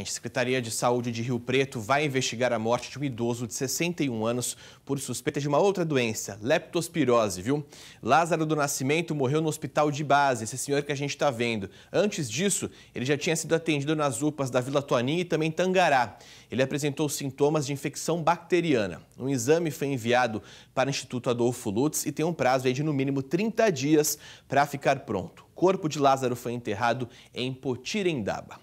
A Secretaria de Saúde de Rio Preto vai investigar a morte de um idoso de 61 anos por suspeita de uma outra doença, leptospirose, viu? Lázaro do Nascimento morreu no hospital de base, esse senhor que a gente está vendo. Antes disso, ele já tinha sido atendido nas UPAs da Vila Toaninha e também Tangará. Ele apresentou sintomas de infecção bacteriana. Um exame foi enviado para o Instituto Adolfo Lutz e tem um prazo de no mínimo 30 dias para ficar pronto. O corpo de Lázaro foi enterrado em Potirendaba.